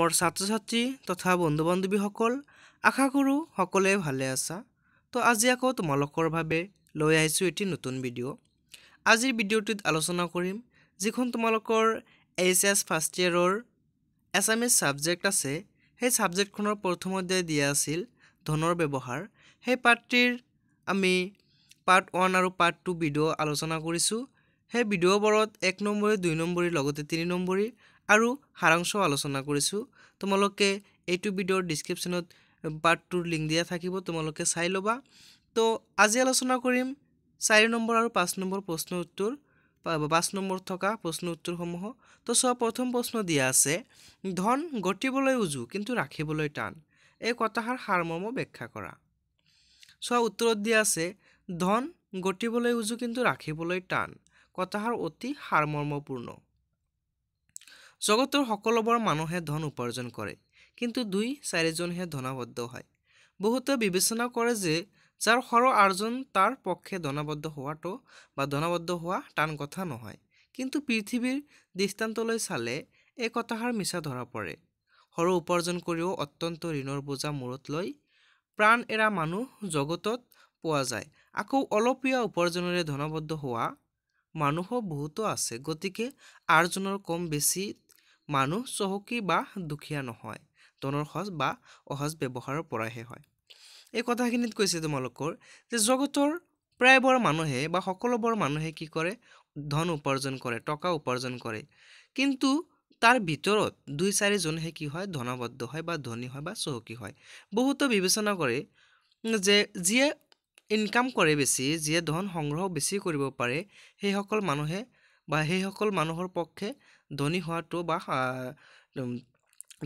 মোৰ ছাত্ৰ ছাত্ৰী তথা বন্ধু বান্ধৱীসকল আশা কৰোঁ সকলোৱে ভালে আছা তো আজি আকৌ তোমালোকৰ বাবে লৈ আহিছোঁ এটি নতুন ভিডিঅ' আজিৰ ভিডিঅ'টোত আলোচনা কৰিম যিখন তোমালোকৰ এইচ এছ ফাৰ্ষ্ট ইয়েৰৰ এছামিজ ছাবজেক্ট আছে সেই ছাবজেক্টখনৰ প্ৰথম অধ্যায় দিয়া আছিল ধনৰ ব্যৱহাৰ সেই পাৰ্টটিৰ আমি পাৰ্ট ওৱান আৰু পাৰ্ট টু ভিডিঅ' আলোচনা কৰিছোঁ সেই ভিডিঅ'বোৰত এক নম্বৰী দুই নম্বৰী লগতে তিনি নম্বৰী আৰু সাৰাংশ আলোচনা কৰিছোঁ তোমালোকে এইটো ভিডিঅ'ৰ ডিছক্ৰিপশ্যনত পাৰ্ট টুৰ লিংক দিয়া থাকিব তোমালোকে চাই ল'বা তো আজি আলোচনা কৰিম চাৰি নম্বৰ আৰু পাঁচ নম্বৰ প্ৰশ্ন উত্তৰ পাঁচ নম্বৰ থকা প্ৰশ্ন উত্তৰসমূহ তো চোৱা প্ৰথম প্ৰশ্ন দিয়া আছে ধন গটিবলৈ উজু কিন্তু ৰাখিবলৈ টান এই কথাষাৰ সাৰমৰ্ম ব্যাখ্যা কৰা চোৱা উত্তৰত দিয়া আছে ধন গটিবলৈ উজু কিন্তু ৰাখিবলৈ টান কথাষাৰ অতি সাৰমৰ্মপূৰ্ণ জগতৰ সকলোবোৰ মানুহে ধন উপাৰ্জন কৰে কিন্তু দুই চাৰিজনহে ধনাবদ্ধ হয় বহুতে বিবেচনা কৰে যে যাৰ সৰহ আৰ্জন তাৰ পক্ষে ধনাবদ্ধ হোৱাটো বা ধনাবদ্ধ হোৱা টান কথা নহয় কিন্তু পৃথিৱীৰ দৃষ্টান্তলৈ চালে এই কথাষাৰ মিছা ধৰা পৰে সৰু উপাৰ্জন কৰিও অত্যন্ত ঋণৰ বোজা মূৰত লৈ প্ৰাণ এৰা মানুহ জগতত পোৱা যায় আকৌ অলপীয়া উপাৰ্জনেৰে ধনবদ্ধ হোৱা মানুহো বহুতো আছে গতিকে আৰ্জনৰ কম বেছি মানুহ চহকী বা দুখীয়া নহয় ধনৰ সজ বা অসজ ব্যৱহাৰৰ পৰাহে হয় এই কথাখিনিত কৈছে তোমালোকৰ যে জগতৰ প্ৰায়বোৰ মানুহে বা সকলোবোৰ মানুহে কি কৰে ধন উপাৰ্জন কৰে টকা উপাৰ্জন কৰে কিন্তু তাৰ ভিতৰত দুই চাৰিজনহে কি হয় ধনবদ্ধ হয় বা ধনী হয় বা চহকী হয় বহুতো বিবেচনা কৰে যে যিয়ে ইনকাম কৰে বেছি যিয়ে ধন সংগ্ৰহ বেছি কৰিব পাৰে সেইসকল মানুহে বা সেইসকল মানুহৰ পক্ষে ধনী হোৱাটো বা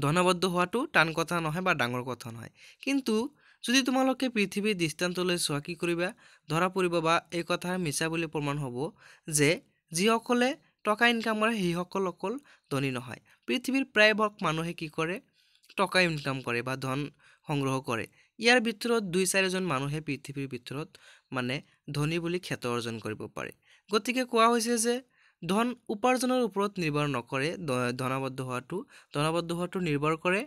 ধনবদ্ধ হোৱাটো টান কথা নহয় বা ডাঙৰ কথা নহয় কিন্তু যদি তোমালোকে পৃথিৱীৰ দৃষ্টান্তলৈ চোৱা কি কৰিবা ধৰা পৰিব বা এই কথা মিছা বুলি প্ৰমাণ হ'ব যে যিসকলে টকা ইনকাম কৰে সেইসকল অকল ধনী নহয় পৃথিৱীৰ প্ৰায়ভাগ মানুহে কি কৰে টকা ইনকাম কৰে বা ধন সংগ্ৰহ কৰে ইয়াৰ ভিতৰত দুই চাৰিজন মানুহে পৃথিৱীৰ ভিতৰত মানে ধনী বুলি খ্যাত অৰ্জন কৰিব পাৰে গতিকে কোৱা হৈছে যে ধন উপাৰ্জনৰ ওপৰত নিৰ্ভৰ নকৰে ধনাবদ্ধ হোৱাটো ধনাবদ্ধ হোৱাটো নিৰ্ভৰ কৰে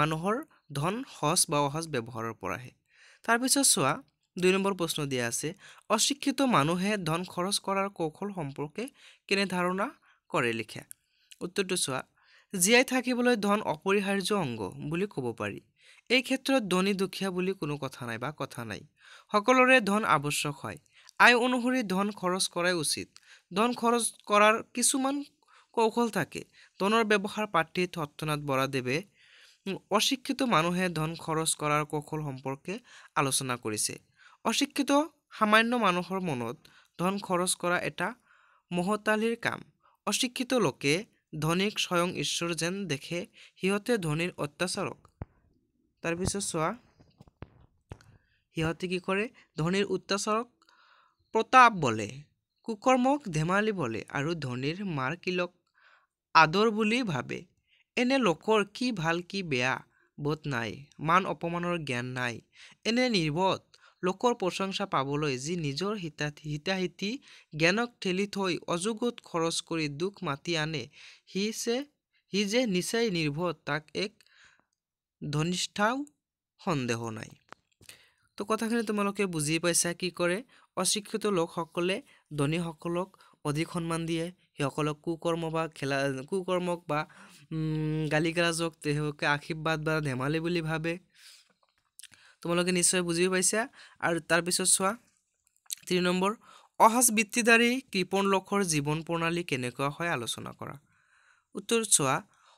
মানুহৰ ধন সহজ বা অসজ ব্যৱহাৰৰ পৰাহে তাৰপিছত চোৱা দুই নম্বৰ প্ৰশ্ন দিয়া আছে অশিক্ষিত মানুহে ধন খৰচ কৰাৰ কৌশল সম্পৰ্কে কেনে ধাৰণা কৰে লিখা উত্তৰটো চোৱা জীয়াই থাকিবলৈ ধন অপৰিহাৰ্য অংগ বুলি ক'ব পাৰি এই ক্ষেত্ৰত ধনী দুখীয়া বুলি কোনো কথা নাই বা কথা নাই সকলোৰে ধন আৱশ্যক হয় আয় অনুসরি ধন খরচ করাই উচিত ধন খরচ করার কিছুমান কৌশল থাকে ধনৰ ব্যৱহাৰ পাঠীত সত্যনাথ বৰাদেৱে অশিক্ষিত মানুহে ধন খৰচ কৰাৰ কৌশল সম্পৰ্কে আলোচনা কৰিছে অশিক্ষিত সামান্য মানুহৰ মনত ধন খৰচ কৰা এটা মহতালিৰ কাম অশিক্ষিত লোকে ধনীক স্বয়ং ঈশ্বৰ যেন দেখে সিহঁতে ধনীৰ অত্যাচাৰক তাৰপিছত চোৱা সিহঁতে কি কৰে ধনীৰ অত্যাচাৰক প্ৰতাপ বোলে কুকৰ্মক ধেমালি বোলে আৰু ধনীৰ মাৰকিলক আদৰ বুলি ভাবে এনে লোকৰ কি ভাল কি বেয়া বোধ নাই মান অপমানৰ জ্ঞান নাই এনে নিৰ্বোধ লোকৰ প্ৰশংসা পাবলৈ যি নিজৰ হিতা হিতাহিতি জ্ঞানক ঠেলি থৈ অযুগত খৰচ কৰি দুখ মাতি আনে সি যে সি যে নিচাই নিৰ্ভৰ তাক এক ধনিষ্ঠাও সন্দেহ নাই তো কথাখিনি তোমালোকে বুজি পাইছা কি কৰে অশিক্ষিত লোকসকলে ধনীসকলক অধিক সন্মান দিয়ে সেইসকলক কুকৰ্ম বা খেলা কুকৰ্মক বা গালি গালাজক তেওঁলোকে আশীৰ্বাদ বা ধেমালি বুলি ভাবে তোমালোকে নিশ্চয় বুজি পাইছা আৰু তাৰপিছত চোৱা তিনি নম্বৰ অসাজ বৃত্তিদাৰী কৃপণ লোকৰ জীৱন প্ৰণালী কেনেকুৱা হয় আলোচনা কৰা উত্তৰ চোৱা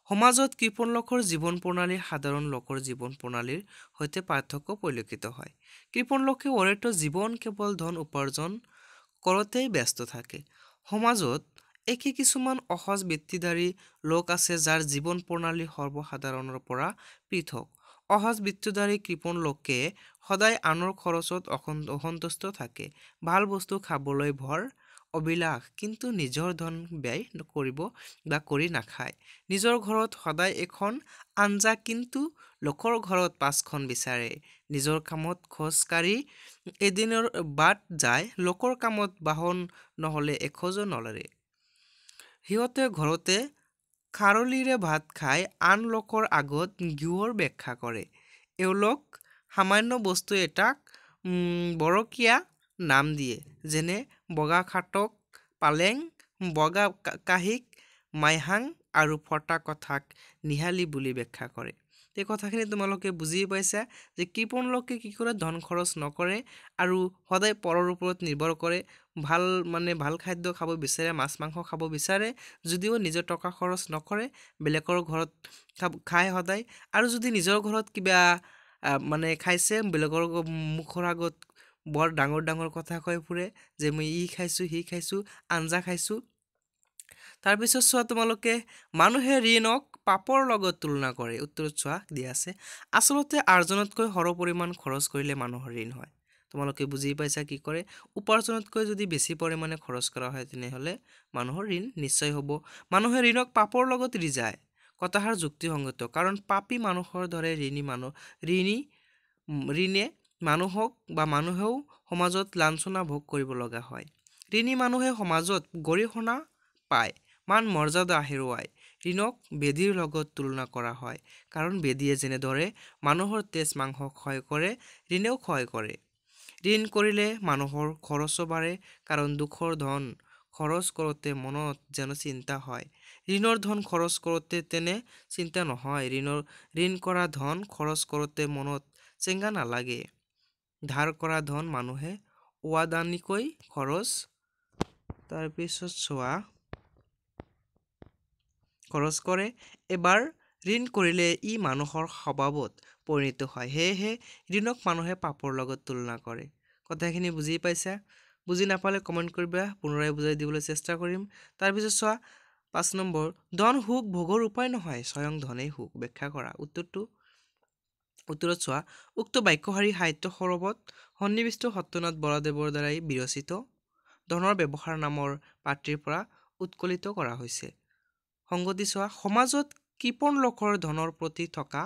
সমাজত কৃপন লোকৰ জীৱন প্ৰণালী সাধাৰণ লোকৰ জীৱন প্ৰণালীৰ সৈতে পাৰ্থক্য পৰিলক্ষিত হয় কৃপন লোকে ওৰেটো জীৱন কেৱল ধন উপাৰ্জন কৰোঁতেই ব্যস্ত থাকে সমাজত একে কিছুমান অসজ বৃত্তিধাৰী লোক আছে যাৰ জীৱন প্ৰণালী সৰ্বসাধাৰণৰ পৰা পৃথক অসজ বৃত্তিধাৰী কৃপন লোকে সদায় আনৰ খৰচত অসন্ত অসন্তুষ্ট থাকে ভাল বস্তু খাবলৈ ভৰ অবিলাস কিন্তু নিজৰ ধন ব্যয় কৰিব বা কৰি নাখায় নিজৰ ঘৰত সদায় এখন আঞ্জা কিন্তু লোকৰ ঘৰত পাঁচখন বিচাৰে নিজৰ কামত খোজ কাঢ়ি এদিনৰ বাট যায় লোকৰ কামত বাহন নহ'লে এখোজো নলৰে সিহঁতে ঘৰতে খাৰলিৰে ভাত খাই আন লোকৰ আগত ঘিঁহৰ ব্যাখ্যা কৰে এওঁলোক সামান্য বস্তু এটাক বৰকীয়া নাম দিয়ে যেনে বগা খাটক পালেং বগা কাহিক মাইহাং আৰু ফটা কথাক নিহালি বুলি ব্যাখ্যা কৰে এই কথাখিনি তোমালোকে বুজি পাইছা যে কৃপণলোকে কি কৰে ধন খৰচ নকৰে আৰু সদায় পৰৰ ওপৰত নিৰ্ভৰ কৰে ভাল মানে ভাল খাদ্য খাব বিচাৰে মাছ মাংস খাব বিচাৰে যদিও নিজৰ টকা খৰচ নকৰে বেলেগৰ ঘৰত খায় সদায় আৰু যদি নিজৰ ঘৰত কিবা মানে খাইছে বেলেগৰ মুখৰ আগত বৰ ডাঙৰ ডাঙৰ কথা কয় ফুৰে যে মই ই খাইছোঁ সি খাইছোঁ আঞ্জা খাইছোঁ তাৰপিছত চোৱা তোমালোকে মানুহে ঋণক পাপৰ লগত তুলনা কৰে উত্তৰত চোৱা দিয়া আছে আচলতে আৰ্জনতকৈ সৰহ পৰিমাণ খৰচ কৰিলে মানুহৰ ঋণ হয় তোমালোকে বুজি পাইছা কি কৰে উপাৰ্জনতকৈ যদি বেছি পৰিমাণে খৰচ কৰা হয় তেনেহ'লে মানুহৰ ঋণ নিশ্চয় হ'ব মানুহে ঋণক পাপৰ লগত ৰিজায় কথাষাৰ যুক্তিসংগত কাৰণ পাপী মানুহৰ দৰে ঋণী মানুহ ঋণী ঋণে মানুহক বা মানুহেও সমাজত লাঞ্চনা ভোগ কৰিব লগা হয় ঋণী মানুহে সমাজত গৰিহণা পায় মান মৰ্যাদা হেৰুৱায় ঋণক বেদীৰ লগত তুলনা কৰা হয় কাৰণ বেদীয়ে যেনেদৰে মানুহৰ তেজ মাংস ক্ষয় কৰে ঋণেও ক্ষয় কৰে ঋণ কৰিলে মানুহৰ খৰচো বাঢ়ে কাৰণ দুখৰ ধন খৰচ কৰোঁতে মনত যেন চিন্তা হয় ঋণৰ ধন খৰচ কৰোঁতে তেনে চিন্তা নহয় ঋণৰ ঋণ কৰা ধন খৰচ কৰোঁতে মনত চেংগা নালাগে ধাৰ কৰা ধন মানুহে ওৱাদানিকৈ খৰচ তাৰপিছত চোৱা খৰচ কৰে এবাৰ ঋণ কৰিলে ই মানুহৰ স্বভাৱত পৰিণত হয় সেয়েহে ঋণক মানুহে পাপৰ লগত তুলনা কৰে কথাখিনি বুজি পাইছা বুজি নাপালে কমেণ্ট কৰিবা পুনৰাই বুজাই দিবলৈ চেষ্টা কৰিম তাৰপিছত চোৱা পাঁচ নম্বৰ ধন সুখ ভোগৰ উপায় নহয় স্বয়ং ধনেই সুখ ব্যাখ্যা কৰা উত্তৰটো উত্তৰত চোৱা উক্ত বাক্যশাৰী সাহিত্য সৰৱত সন্নিৱিষ্ট সত্যনাথ বৰদেৱৰ দ্বাৰাই বিৰচিত ধনৰ ব্যৱহাৰ নামৰ পাত্ৰীৰ পৰা উৎকলিত কৰা হৈছে সংগতি চোৱা সমাজত কৃপণ লোকৰ ধনৰ প্ৰতি থকা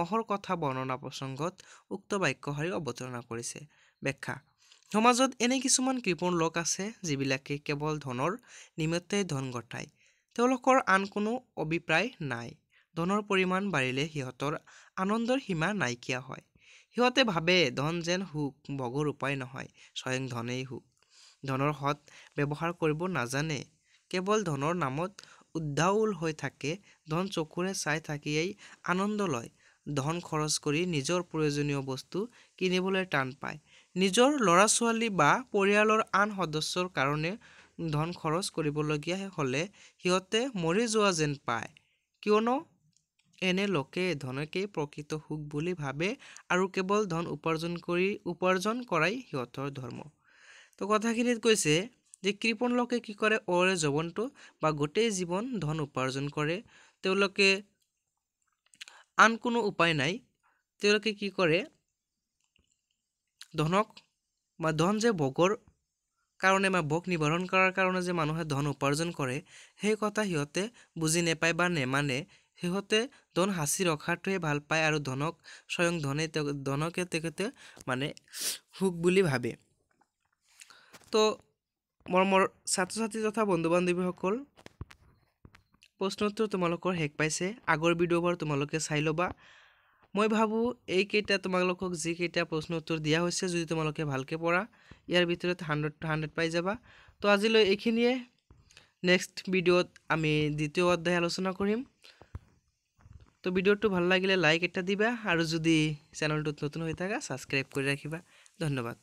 মহৰ কথা বৰ্ণনা প্ৰসংগত উক্ত বাক্যশাৰী অৱতাৰণা কৰিছে ব্যাখ্যা সমাজত এনে কিছুমান কৃপণ লোক আছে যিবিলাকে কেৱল ধনৰ নিমিত্তেই ধন ঘটায় তেওঁলোকৰ আন কোনো অভিপ্ৰায় নাই ধনৰ পৰিমাণ বাঢ়িলে সিহঁতৰ আনন্দৰ সীমা নাইকিয়া হয় সিহঁতে ভাবে ধন যেন সুখ ভগৰ উপায় নহয় স্বয়ং ধনেই সুখ ধনৰ সৎ ব্যৱহাৰ কৰিব নাজানে কেৱল ধনৰ নামত উদ্ধাউল হৈ থাকে ধন চকুৰে চাই থাকিয়েই আনন্দ লয় ধন খৰচ কৰি নিজৰ প্ৰয়োজনীয় বস্তু কিনিবলৈ টান পায় নিজৰ ল'ৰা ছোৱালী বা পৰিয়ালৰ আন সদস্যৰ কাৰণে ধন খৰচ কৰিবলগীয়া হ'লে সিহঁতে মৰি যোৱা যেন পায় কিয়নো এনে লোকে ধনকেই প্ৰকৃত সুখ বুলি ভাবে আৰু কেৱল ধন উপাৰ্জন কৰি উপাৰ্জন কৰাই সিহঁতৰ ধৰ্ম তো কথাখিনিত কৈছে যে কৃপণ লোকে কি কৰে অৰে জীৱনটো বা গোটেই জীৱন ধন উপাৰ্জন কৰে তেওঁলোকে আন কোনো উপায় নাই তেওঁলোকে কি কৰে ধনক বা ধন যে ভোগৰ কাৰণে বা ভোগ নিবাৰণ কৰাৰ কাৰণে যে মানুহে ধন উপাৰ্জন কৰে সেই কথা সিহঁতে বুজি নাপায় বা নেমানে সিহঁতে ধন সাঁচি ৰখাটোৱে ভাল পায় আৰু ধনক স্বয়ং ধনে ধনকে তেখেতে মানে সুখ বুলি ভাবে তো মই মোৰ ছাত্ৰ ছাত্ৰী তথা বন্ধু বান্ধৱীসকল প্ৰশ্নটো তোমালোকৰ শেষ পাইছে আগৰ ভিডিঅ'বোৰ তোমালোকে চাই ল'বা মই ভাবোঁ এইকেইটা তোমালোকক যিকেইটা প্ৰশ্ন উত্তৰ দিয়া হৈছে যদি তোমালোকে ভালকৈ পৰা ইয়াৰ ভিতৰত হাণ্ড্ৰেড হাণ্ড্ৰেড পাই যাবা তো আজিলৈ এইখিনিয়ে নেক্সট ভিডিঅ'ত আমি দ্বিতীয় অধ্যায় আলোচনা কৰিম তো ভিডিওটি ভালো লাগলে লাইক এটা দিবা আর যদি চ্যানেলটি নতুন হয়ে থাকা সাবস্ক্রাইব করে রাখিবা ধন্যবাদ